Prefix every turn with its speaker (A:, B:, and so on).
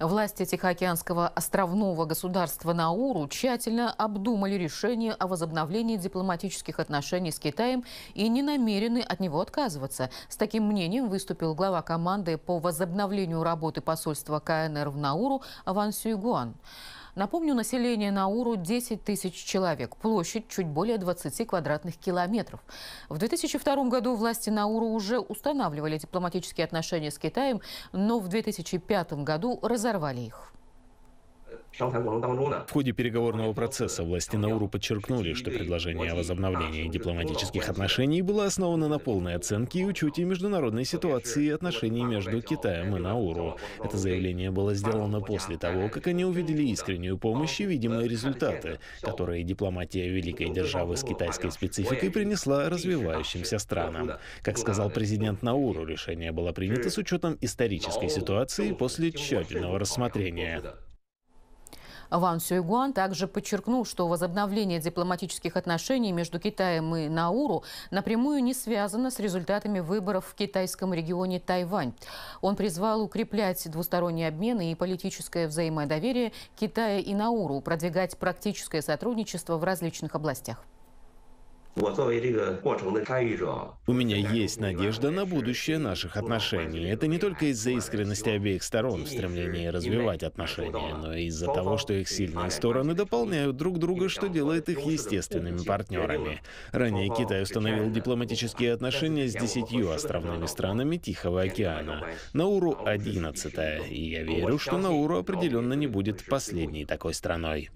A: Власти Тихоокеанского островного государства Науру тщательно обдумали решение о возобновлении дипломатических отношений с Китаем и не намерены от него отказываться. С таким мнением выступил глава команды по возобновлению работы посольства КНР в Науру Ван Сюйгуан. Напомню, население Науру 10 тысяч человек, площадь чуть более 20 квадратных километров. В 2002 году власти Науру уже устанавливали дипломатические отношения с Китаем, но в 2005 году разорвали их.
B: В ходе переговорного процесса власти Науру подчеркнули, что предложение о возобновлении дипломатических отношений было основано на полной оценке и учете международной ситуации и отношений между Китаем и Науру. Это заявление было сделано после того, как они увидели искреннюю помощь и видимые результаты, которые дипломатия великой державы с китайской спецификой принесла развивающимся странам. Как сказал президент Науру, решение было принято с учетом исторической ситуации после тщательного рассмотрения.
A: Ван Сюйгуан также подчеркнул, что возобновление дипломатических отношений между Китаем и Науру напрямую не связано с результатами выборов в китайском регионе Тайвань. Он призвал укреплять двусторонние обмены и политическое взаимодоверие Китая и Науру, продвигать практическое сотрудничество в различных областях.
B: У меня есть надежда на будущее наших отношений. Это не только из-за искренности обеих сторон в стремлении развивать отношения, но и из-за того, что их сильные стороны дополняют друг друга, что делает их естественными партнерами. Ранее Китай установил дипломатические отношения с десятью островными странами Тихого океана. Науру — одиннадцатая, и я верю, что Науру определенно не будет последней такой страной.